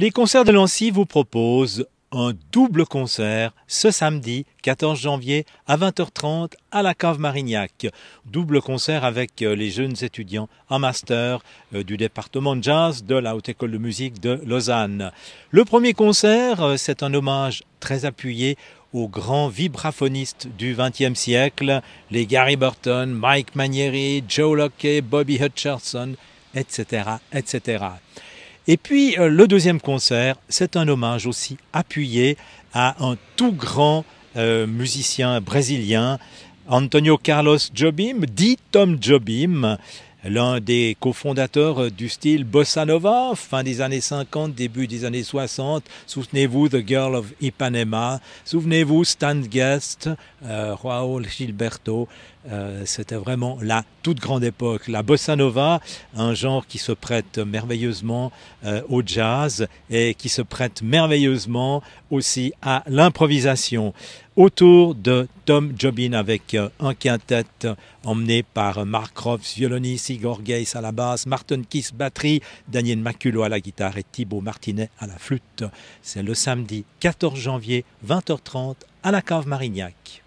Les concerts de Nancy vous proposent un double concert ce samedi 14 janvier à 20h30 à la cave Marignac. Double concert avec euh, les jeunes étudiants en master euh, du département de jazz de la Haute École de musique de Lausanne. Le premier concert, euh, c'est un hommage très appuyé aux grands vibraphonistes du XXe siècle, les Gary Burton, Mike Manieri, Joe Locke, Bobby Hutcherson, etc., etc. Et puis euh, le deuxième concert, c'est un hommage aussi appuyé à un tout grand euh, musicien brésilien, Antonio Carlos Jobim, dit Tom Jobim, l'un des cofondateurs du style bossa nova, fin des années 50, début des années 60. Souvenez-vous The Girl of Ipanema, souvenez-vous Stan Guest, euh, Raoul Gilberto. Euh, c'était vraiment la toute grande époque. La bossa nova, un genre qui se prête merveilleusement euh, au jazz et qui se prête merveilleusement aussi à l'improvisation autour de Tom Jobin avec un quintet emmené par Mark Croft, violoniste Sigor à la basse, Martin Kiss batterie, Daniel Maculo à la guitare et Thibaut Martinet à la flûte. C'est le samedi 14 janvier, 20h30 à la cave Marignac.